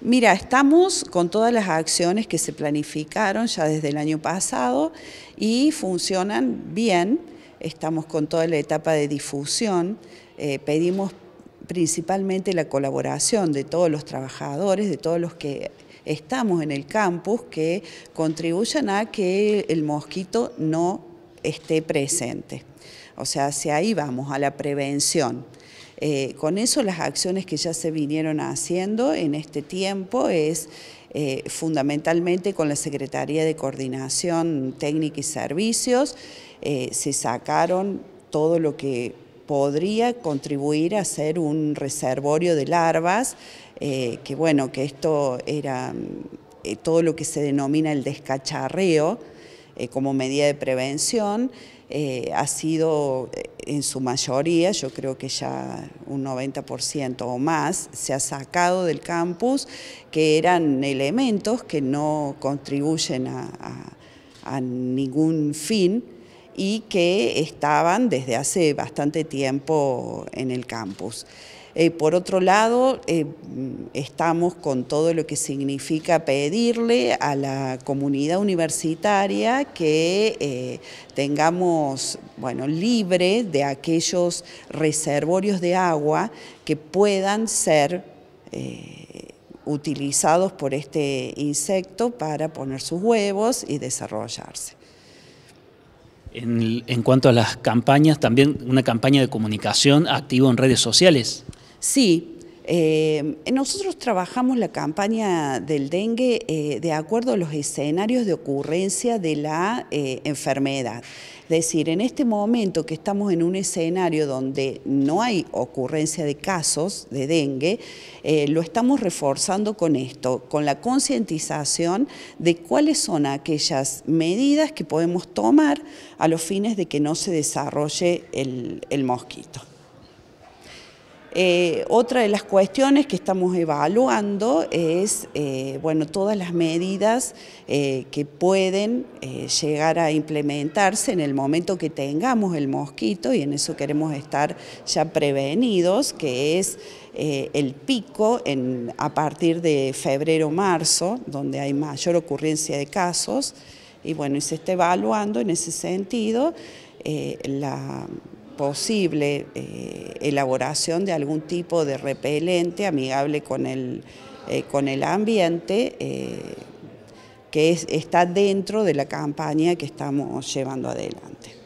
Mira, estamos con todas las acciones que se planificaron ya desde el año pasado y funcionan bien. Estamos con toda la etapa de difusión. Eh, pedimos principalmente la colaboración de todos los trabajadores, de todos los que estamos en el campus, que contribuyan a que el mosquito no esté presente. O sea, hacia ahí vamos, a la prevención. Eh, con eso las acciones que ya se vinieron haciendo en este tiempo es eh, fundamentalmente con la Secretaría de Coordinación Técnica y Servicios, eh, se sacaron todo lo que podría contribuir a ser un reservorio de larvas, que bueno, que esto era todo lo que se denomina el descacharreo, eh, como medida de prevención eh, ha sido eh, en su mayoría, yo creo que ya un 90% o más, se ha sacado del campus que eran elementos que no contribuyen a ningún fin y que estaban desde hace bastante tiempo en el campus. Eh, por otro lado, eh, estamos con todo lo que significa pedirle a la comunidad universitaria que eh, tengamos, libre de aquellos reservorios de agua que puedan ser utilizados por este insecto para poner sus huevos y desarrollarse. En, en, cuanto a las campañas, también una campaña de comunicación activa en redes sociales. Sí, eh, nosotros trabajamos la campaña del dengue eh, de acuerdo a los escenarios de ocurrencia de la eh, enfermedad. Es decir, en este momento que estamos en un escenario donde no hay ocurrencia de casos de dengue, lo estamos reforzando con esto, con la concientización de cuáles son aquellas medidas que podemos tomar a los fines de que no se desarrolle el mosquito. Eh, otra de las cuestiones que estamos evaluando es eh, bueno, todas las medidas eh, que pueden llegar a implementarse en el momento que tengamos el mosquito y en eso queremos estar ya prevenidos, que es el pico a partir de febrero-marzo, donde hay mayor ocurrencia de casos, y bueno, y se está evaluando en ese sentido la posible eh, elaboración de algún tipo de repelente amigable con el, eh, con el ambiente eh, que está dentro de la campaña que estamos llevando adelante.